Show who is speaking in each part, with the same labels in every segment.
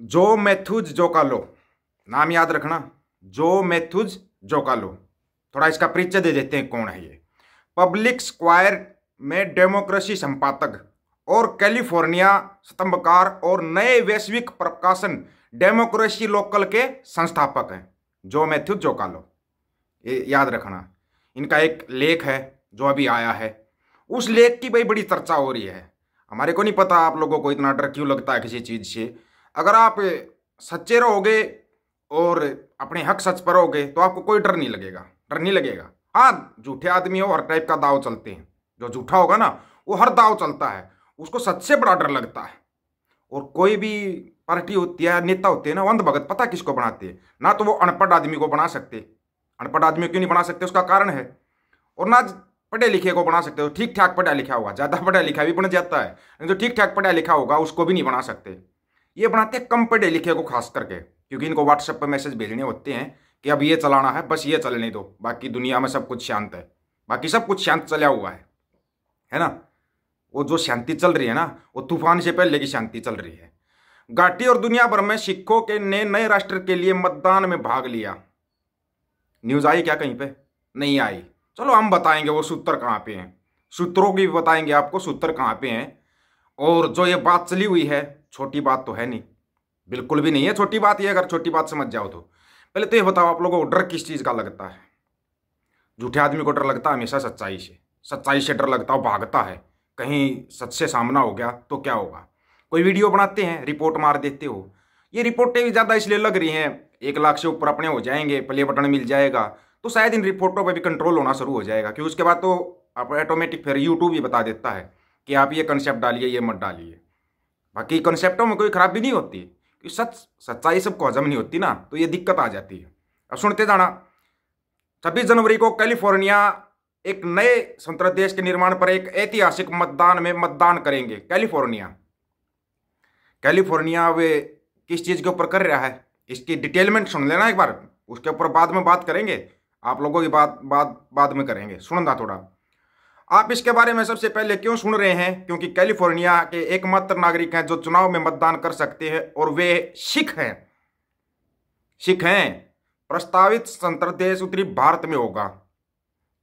Speaker 1: जो मैथुज जोकालो नाम याद रखना जो मैथुज जोकालो थोड़ा इसका परिचय दे देते हैं कौन है ये पब्लिक स्क्वायर में डेमोक्रेसी संपादक और कैलिफोर्निया स्तंभकार और नए वैश्विक प्रकाशन डेमोक्रेसी लोकल के संस्थापक हैं जो मैथ्यू जोकालो ये याद रखना इनका एक लेख है जो अभी आया है उस लेख की भाई बड़ी चर्चा हो रही है हमारे को नहीं पता आप लोगों को इतना डर क्यों लगता है किसी चीज़ से अगर आप सच्चे रहोगे और अपने हक सच पर होगे तो आपको कोई डर नहीं लगेगा डर नहीं लगेगा हाँ झूठे आदमी हो हर टाइप का दाव चलते हैं जो झूठा होगा ना वो हर दाव चलता है उसको से बड़ा डर लगता है और कोई भी पार्टी होती है नेता होते हैं ना अंध भगत पता किसको बनाते हैं ना तो वो अनपढ़ आदमी को बना सकते अनपढ़ आदमी क्यों नहीं बना सकते उसका कारण है और ना पढ़े लिखे को बना सकते हो ठीक ठाक पढ़ा लिखा होगा ज़्यादा पढ़ा लिखा भी बन जाता है जो तो ठीक ठाक पढ़ा लिखा होगा उसको भी नहीं बना सकते ये बनाते हैं कम पढ़े लिखे को खास करके क्योंकि इनको व्हाट्सएप पर मैसेज भेजने होते हैं कि अब ये चलाना है बस ये चलने दो बाकी दुनिया में सब कुछ शांत है बाकी सब कुछ शांत चला हुआ है है ना वो जो शांति चल रही है ना वो तूफान से पहले की शांति चल रही है घाटी और दुनिया भर में सिखों के ने नए राष्ट्र के लिए मतदान में भाग लिया न्यूज आई क्या कहीं पे नहीं आई चलो हम बताएंगे वो सूत्र कहाँ पे हैं सूत्रों की भी बताएंगे आपको सूत्र कहाँ पे हैं और जो ये बात चली हुई है छोटी बात तो है नहीं बिल्कुल भी नहीं है छोटी बात ये अगर छोटी बात समझ जाओ तो पहले तो ये बताओ आप लोगों को डर किस चीज़ का लगता है झूठे आदमी को डर लगता है हमेशा सच्चाई से सच्चाई से डर लगता हो भागता है कहीं सच से सामना हो गया तो क्या होगा कोई वीडियो बनाते हैं रिपोर्ट मार देते हो ये रिपोर्टें भी ज़्यादा इसलिए लग रही हैं एक लाख से ऊपर अपने हो जाएंगे प्ले बटन मिल जाएगा तो शायद इन रिपोर्टों पर भी कंट्रोल होना शुरू हो जाएगा क्योंकि उसके बाद तो आप ऑटोमेटिक फिर यूट्यूब ही बता देता है कि आप ये कंसेप्ट डालिए ये मत डालिए बाकी कॉन्सेप्टों में कोई खराबी नहीं होती कि सच सच्चाई सबको हजम नहीं होती ना तो ये दिक्कत आ जाती है अब सुनते जाना छब्बीस जनवरी को कैलिफोर्निया एक नए स्वतंत्र देश के निर्माण पर एक ऐतिहासिक मतदान में मतदान करेंगे कैलिफोर्निया कैलिफोर्निया वे किस चीज़ के ऊपर कर रहा है इसकी डिटेलमेंट सुन लेना एक बार उसके ऊपर बाद में बात करेंगे आप लोगों की बात बाद बाद में करेंगे सुनना थोड़ा आप इसके बारे में सबसे पहले क्यों सुन रहे हैं क्योंकि कैलिफोर्निया के एकमात्र नागरिक हैं जो चुनाव में मतदान कर सकते हैं और वे सिख हैं सिख हैं प्रस्तावित संतर देश उत्तरी भारत में होगा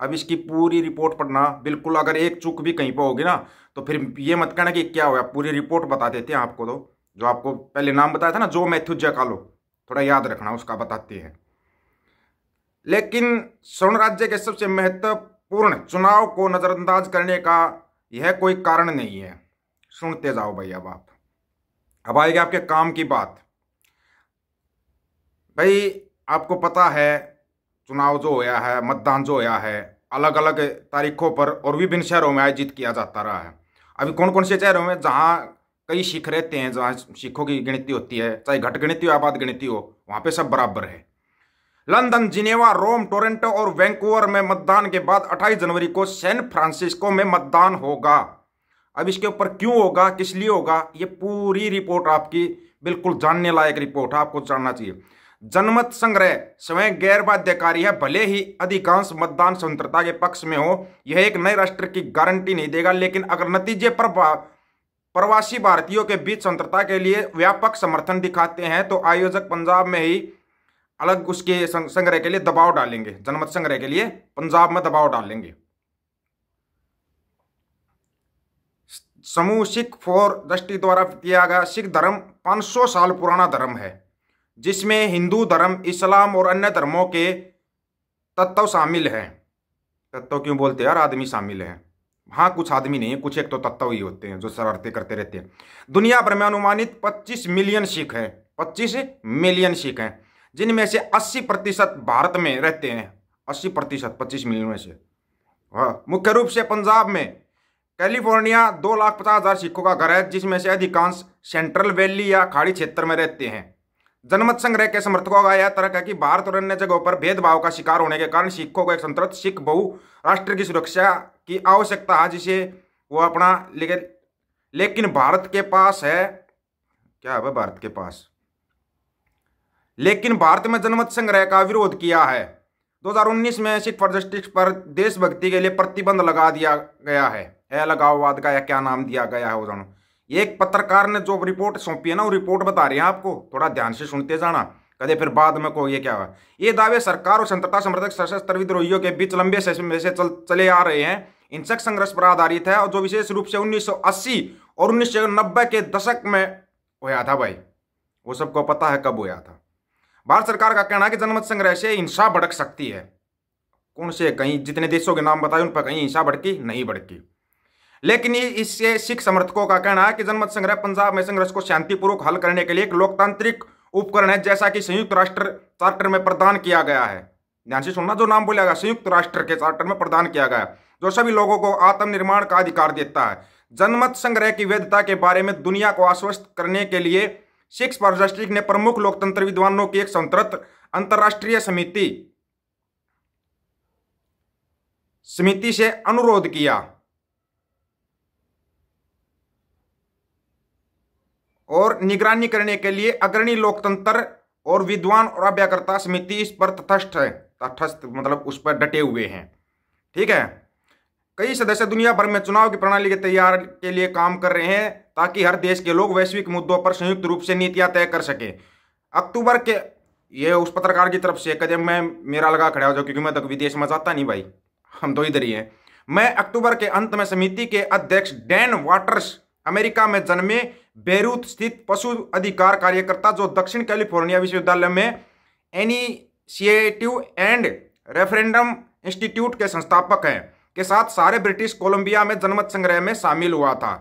Speaker 1: अब इसकी पूरी रिपोर्ट पढ़ना बिल्कुल अगर एक चूक भी कहीं पर होगी ना तो फिर ये मत कहना कि क्या हुआ पूरी रिपोर्ट बता देते हैं आपको तो जो आपको पहले नाम बताया था ना जो मैथ्यू जयकालो थोड़ा याद रखना उसका बताते हैं लेकिन स्वर्ण राज्य के सबसे महत्व पूर्ण चुनाव को नज़रअंदाज करने का यह कोई कारण नहीं है सुनते जाओ भाई अब आप अब आएगी आपके काम की बात भाई आपको पता है चुनाव जो होया है मतदान जो होया है अलग अलग तारीखों पर और विभिन्न शहरों में आयोजित किया जाता रहा है अभी कौन कौन से शहरों में जहाँ कई सिख रहते हैं जहाँ सिखों की गिनती होती है चाहे घट गिनती हो आबाद गिनती हो वहाँ पे सब बराबर है लंदन जिनेवा रोम टोरंटो और वैंकूवर में मतदान के बाद 28 जनवरी को सैन फ्रांसिस्को में मतदान होगा अब इसके ऊपर क्यों होगा किस लिए होगा ये पूरी रिपोर्ट आपकी बिल्कुल जानने लायक रिपोर्ट है आपको जानना चाहिए जनमत संग्रह स्वयं गैर बाध्यकारी है भले ही अधिकांश मतदान स्वतंत्रता के पक्ष में हो यह एक नए राष्ट्र की गारंटी नहीं देगा लेकिन अगर नतीजे पर प्रवासी भारतीयों के बीच स्वतंत्रता के लिए व्यापक समर्थन दिखाते हैं तो आयोजक पंजाब में ही अलग उसके संग्रह के लिए दबाव डालेंगे जनमत संग्रह के लिए पंजाब में दबाव डालेंगे समूह सिख फॉर दृष्टि द्वारा किया गया सिख धर्म 500 साल पुराना धर्म है जिसमें हिंदू धर्म इस्लाम और अन्य धर्मों के तत्व शामिल हैं तत्व क्यों बोलते हैं यार आदमी शामिल हैं हाँ कुछ आदमी नहीं कुछ एक तो तत्व ही होते हैं जो शरारते करते रहते हैं दुनिया भर में अनुमानित 25 मिलियन सिख हैं 25 मिलियन सिख हैं जिनमें से 80 प्रतिशत भारत में रहते हैं 80 प्रतिशत पच्चीस मिलियन में से हाँ, मुख्य रूप से पंजाब में कैलिफोर्निया दो लाख पचास हज़ार सिखों का घर है जिसमें से अधिकांश सेंट्रल वैली या खाड़ी क्षेत्र में रहते हैं जनमत संग्रह के समर्थकों का यह तर्क है कि भारत और अन्य जगहों पर भेदभाव का शिकार होने के कारण सिखों को एक संतृप्त सिख बहु राष्ट्र की सुरक्षा की आवश्यकता है जिसे वो अपना लेकिन लेकिन भारत के पास है क्या है भारत के पास लेकिन भारत में जनमत संग्रह का विरोध किया है 2019 में सिख फॉर जस्टिस पर देशभक्ति के लिए प्रतिबंध लगा दिया गया है है का या क्या नाम दिया गया है उदाहरण एक पत्रकार ने जो रिपोर्ट सौंपी है ना वो रिपोर्ट बता रही है आपको थोड़ा ध्यान से सुनते जाना कदे फिर बाद में को ये क्या हुआ ये दावे सरकार और स्वतंत्रता समर्थक सशस्त्र विद्रोहियों के बीच लंबे समय से चल, चले आ रहे हैं हिंसक संघर्ष पर आधारित है और जो विशेष रूप से 1980 और 1990 के दशक में होया था भाई वो सबको पता है कब होया था भारत सरकार का कहना है कि जनमत संग्रह से हिंसा भड़क सकती है कौन से कहीं जितने देशों के नाम बताए उन पर कहीं हिंसा भड़की नहीं भड़की लेकिन इससे सिख समर्थकों का कहना है कि जनमत संग्रह पंजाब में संघर्ष को शांतिपूर्वक हल करने के लिए एक लोकतांत्रिक उपकरण है जैसा कि संयुक्त राष्ट्र चार्टर में प्रदान किया गया है ध्यान से सुनना जो नाम बोलेगा संयुक्त राष्ट्र के चार्टर में प्रदान किया गया जो सभी लोगों को आत्मनिर्माण का अधिकार देता है जनमत संग्रह की वैधता के बारे में दुनिया को आश्वस्त करने के लिए सिक्स पॉजिस्टिक ने प्रमुख लोकतंत्र विद्वानों की एक स्वतंत्र अंतर्राष्ट्रीय समिति समिति से अनुरोध किया और निगरानी करने के लिए अग्रणी लोकतंत्र और विद्वान और अभ्याकर्ता समिति इस पर तथस्थ है तथस्थ मतलब उस पर डटे हुए हैं ठीक है कई सदस्य दुनिया भर में चुनाव की प्रणाली के तैयार के लिए काम कर रहे हैं ताकि हर देश के लोग वैश्विक मुद्दों पर संयुक्त रूप से नीतियां तय कर सकें अक्टूबर के ये उस पत्रकार की तरफ से कदम मैं मेरा लगा खड़ा हो जाओ क्योंकि मैं तो विदेश में जाता नहीं भाई हम तो इधर ही हैं मैं अक्टूबर के अंत में समिति के अध्यक्ष डैन वाटर्स अमेरिका में जन्मे बेरूत स्थित पशु अधिकार कार्यकर्ता जो दक्षिण कैलिफोर्निया विश्वविद्यालय में एनिशिएटिव एंड रेफरेंडम इंस्टीट्यूट के संस्थापक हैं के साथ सारे ब्रिटिश कोलंबिया में जनमत संग्रह में शामिल हुआ था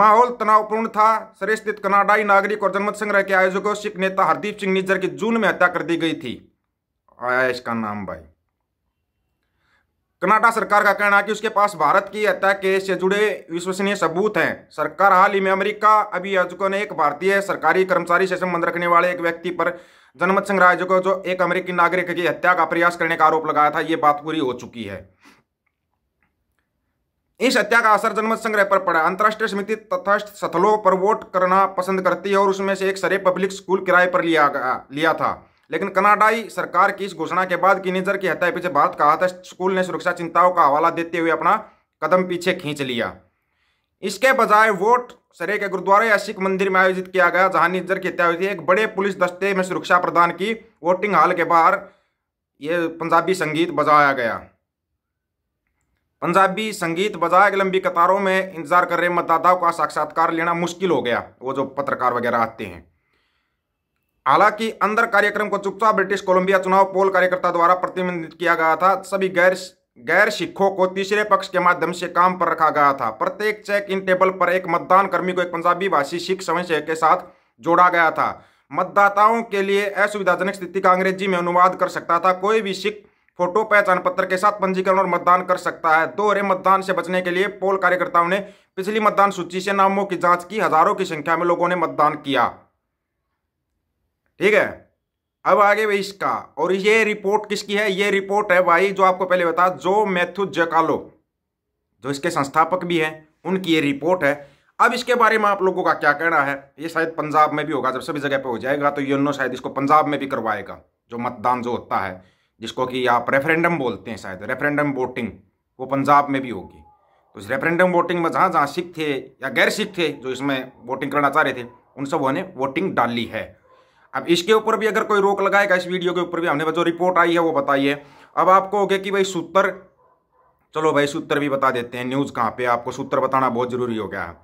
Speaker 1: माहौल तनावपूर्ण था सरे स्थित कनाडाई नागरिक और जनमत संग्रह के आयोजकों सिख नेता हरदीप सिंह निज्जर की जून में हत्या कर दी गई थी आया इसका नाम भाई कनाडा सरकार का कहना है कि उसके पास भारत की हत्या केस से जुड़े विश्वसनीय सबूत हैं सरकार हाल ही में अमेरिका अभियोजकों ने एक भारतीय सरकारी कर्मचारी से संबंध रखने वाले एक व्यक्ति पर जनमत राज्य को जो एक अमेरिकी नागरिक की हत्या का प्रयास करने का आरोप लगाया था ये बात पूरी हो चुकी है इस हत्या का असर जनमत संग्रह पर पड़ा अंतर्राष्ट्रीय समिति तथा सथलों पर वोट करना पसंद करती है और उसमें से एक सरे पब्लिक स्कूल किराए पर लिया लिया था लेकिन कनाडाई सरकार की इस घोषणा के बाद किनेजर की हत्या पीछे भारत का हाथ स्कूल ने सुरक्षा चिंताओं का हवाला देते हुए अपना कदम पीछे खींच लिया इसके बजाय वोट सरे के गुरुद्वारे या सिख मंदिर में आयोजित किया गया जहां निज्जर की हत्या हुई थी एक बड़े पुलिस दस्ते में सुरक्षा प्रदान की वोटिंग हॉल के बाहर ये पंजाबी संगीत बजाया गया पंजाबी संगीत बजाया लंबी कतारों में इंतजार कर रहे मतदाताओं का साक्षात्कार लेना मुश्किल हो गया वो जो पत्रकार वगैरह आते हैं हालांकि अंदर कार्यक्रम को चुपचाप ब्रिटिश कोलंबिया चुनाव पोल कार्यकर्ता द्वारा प्रतिबंधित किया गया था सभी गैर गैर सिखों को तीसरे पक्ष के माध्यम से काम पर रखा गया था प्रत्येक चेक इन टेबल पर एक मतदान कर्मी को एक पंजाबी भाषी सिख समय के साथ जोड़ा गया था मतदाताओं के लिए असुविधाजनक स्थिति का अंग्रेजी में अनुवाद कर सकता था कोई भी सिख फोटो पहचान पत्र के साथ पंजीकरण और मतदान कर सकता है दोहरे मतदान से बचने के लिए पोल कार्यकर्ताओं ने पिछली मतदान सूची से नामों की जांच की हजारों की संख्या में लोगों ने मतदान किया ठीक है अब आगे भाई इसका और ये रिपोर्ट किसकी है ये रिपोर्ट है भाई जो आपको पहले बता जो मैथ्यू जकालो जो इसके संस्थापक भी हैं उनकी ये रिपोर्ट है अब इसके बारे में आप लोगों का क्या कहना है ये शायद पंजाब में भी होगा जब सभी जगह पे हो जाएगा तो यूनो शायद इसको पंजाब में भी करवाएगा जो मतदान जो होता है जिसको कि आप रेफरेंडम बोलते हैं शायद रेफरेंडम वोटिंग वो पंजाब में भी होगी तो इस रेफरेंडम वोटिंग में जहाँ जहाँ सिख थे या गैर सिख थे जो इसमें वोटिंग करना चाह रहे थे उन सब ने वोटिंग डाली है अब इसके ऊपर भी अगर कोई रोक लगाएगा इस वीडियो के ऊपर भी हमने जो रिपोर्ट आई है वो बताइए अब आपको हो गया कि भाई सूत्र चलो भाई सूत्र भी बता देते हैं न्यूज़ कहाँ पे आपको सूत्र बताना बहुत जरूरी हो गया है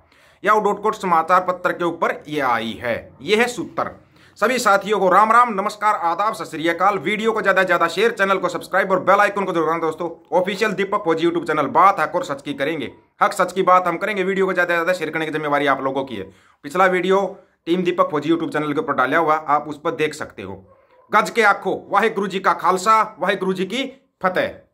Speaker 1: या वो डॉट कोट समाचार पत्र के ऊपर ये आई है ये है सूत्र सभी साथियों को राम राम नमस्कार आदाब सत वीडियो को ज़्यादा से ज़्यादा शेयर चैनल को सब्सक्राइब और बेल आइकन को जरूर दोस्तों ऑफिशियल दीपक फौजी यूट्यूब चैनल बात हक और सच की करेंगे हक सच की बात हम करेंगे वीडियो को ज़्यादा से ज़्यादा शेयर करने की जिम्मेवारी आप लोगों की है पिछला वीडियो टीम दीपक फौजी यूट्यूब चैनल के ऊपर डाला हुआ आप उस पर देख सकते हो गज के आंखों वाहे गुरु जी का खालसा वाहे गुरु जी की फतेह